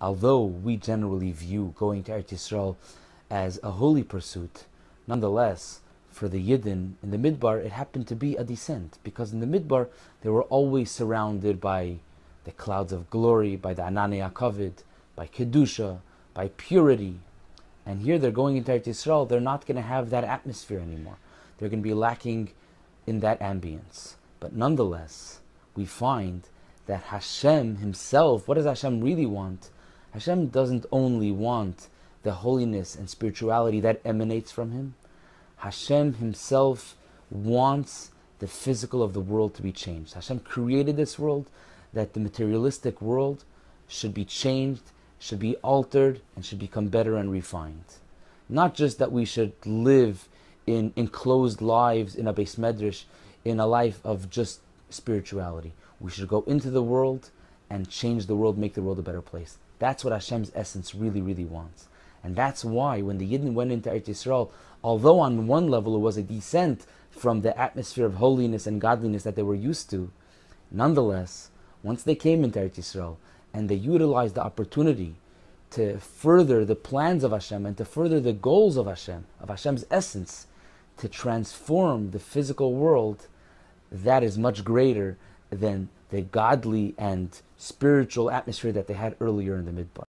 Although we generally view going to Eretz Yisrael as a holy pursuit, nonetheless, for the Yidden in the Midbar, it happened to be a descent because in the Midbar they were always surrounded by the clouds of glory, by the Anania Kovid, by Kedusha, by purity. And here they're going into Eretz Yisrael, they're not going to have that atmosphere anymore. They're going to be lacking in that ambience. But nonetheless, we find that Hashem himself, what does Hashem really want? Hashem doesn't only want the holiness and spirituality that emanates from Him, Hashem Himself wants the physical of the world to be changed. Hashem created this world that the materialistic world should be changed, should be altered, and should become better and refined. Not just that we should live in enclosed lives in a base medrash, in a life of just spirituality. We should go into the world and change the world, make the world a better place. That's what Hashem's essence really, really wants. And that's why when the Yidden went into Eretz Yisrael, although on one level it was a descent from the atmosphere of holiness and godliness that they were used to, nonetheless, once they came into Eretz Yisrael and they utilized the opportunity to further the plans of Hashem and to further the goals of Hashem, of Hashem's essence, to transform the physical world, that is much greater than the godly and spiritual atmosphere that they had earlier in the Midbar.